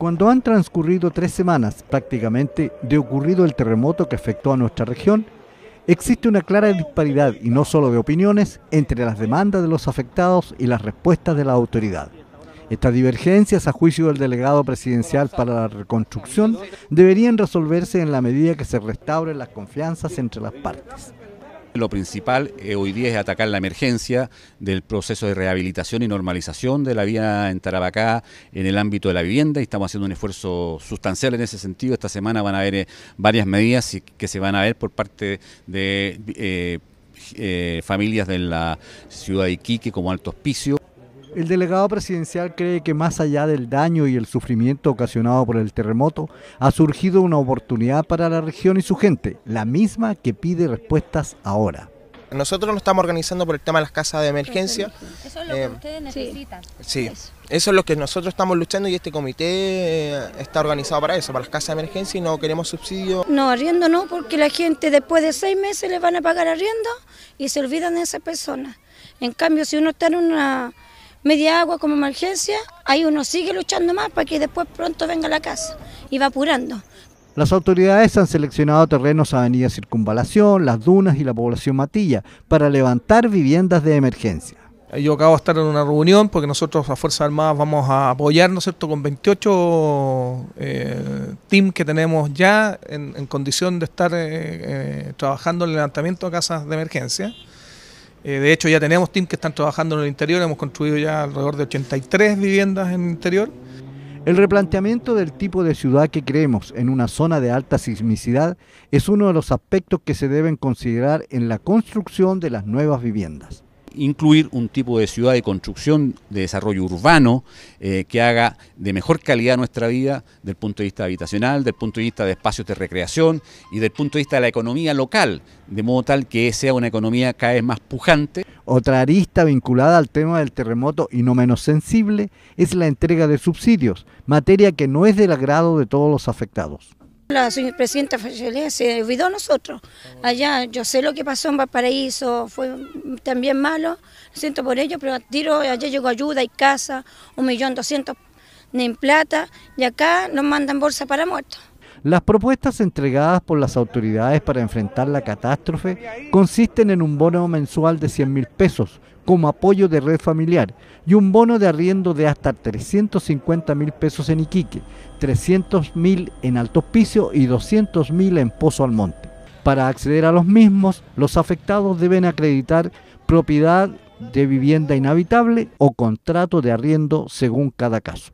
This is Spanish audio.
Cuando han transcurrido tres semanas prácticamente de ocurrido el terremoto que afectó a nuestra región, existe una clara disparidad, y no solo de opiniones, entre las demandas de los afectados y las respuestas de la autoridad. Estas divergencias, a juicio del delegado presidencial para la reconstrucción, deberían resolverse en la medida que se restauren las confianzas entre las partes. Lo principal eh, hoy día es atacar la emergencia del proceso de rehabilitación y normalización de la vía en Tarabacá en el ámbito de la vivienda y estamos haciendo un esfuerzo sustancial en ese sentido. Esta semana van a haber eh, varias medidas que se van a ver por parte de eh, familias de la ciudad de Iquique como Alto Hospicio. El delegado presidencial cree que más allá del daño y el sufrimiento ocasionado por el terremoto, ha surgido una oportunidad para la región y su gente, la misma que pide respuestas ahora. Nosotros nos estamos organizando por el tema de las casas de emergencia. Eso es lo que eh, ustedes necesitan. Sí, eso. es lo que nosotros estamos luchando y este comité eh, está organizado para eso, para las casas de emergencia y no queremos subsidio. No, arriendo no, porque la gente después de seis meses le van a pagar arriendo y se olvidan de esa persona. En cambio, si uno está en una media agua como emergencia, ahí uno sigue luchando más para que después pronto venga la casa y va apurando. Las autoridades han seleccionado terrenos Avenida Circunvalación, Las Dunas y la población Matilla para levantar viviendas de emergencia. Yo acabo de estar en una reunión porque nosotros, las Fuerzas Armadas, vamos a apoyarnos con 28 eh, teams que tenemos ya en, condición de estar eh, eh, trabajando en el levantamiento de casas de emergencia. Eh, de hecho, ya tenemos teams que están trabajando en el interior, hemos construido ya alrededor de 83 viviendas en el interior. El replanteamiento del tipo de ciudad que creemos en una zona de alta sismicidad es uno de los aspectos que se deben considerar en la construcción de las nuevas viviendas incluir un tipo de ciudad de construcción, de desarrollo urbano, eh, que haga de mejor calidad nuestra vida desde el punto de vista habitacional, desde el punto de vista de espacios de recreación y desde el punto de vista de la economía local, de modo tal que sea una economía cada vez más pujante. Otra arista vinculada al tema del terremoto y no menos sensible es la entrega de subsidios, materia que no es del agrado de todos los afectados. La señora presidenta fallece se olvidó de nosotros. Ah. Allá, yo sé lo que pasó en Valparaíso, fue también malo, siento por ello, pero tiro, allá llegó ayuda y casa, un millón doscientos en plata, y acá nos mandan bolsa para muertos. Las propuestas entregadas por las autoridades para enfrentar la catástrofe consisten en un bono mensual de 100 mil pesos como apoyo de red familiar y un bono de arriendo de hasta 350 mil pesos en Iquique, 300 mil en Alto Hospicio y 200 mil en Pozo Almonte. Para acceder a los mismos, los afectados deben acreditar propiedad de vivienda inhabitable o contrato de arriendo según cada caso.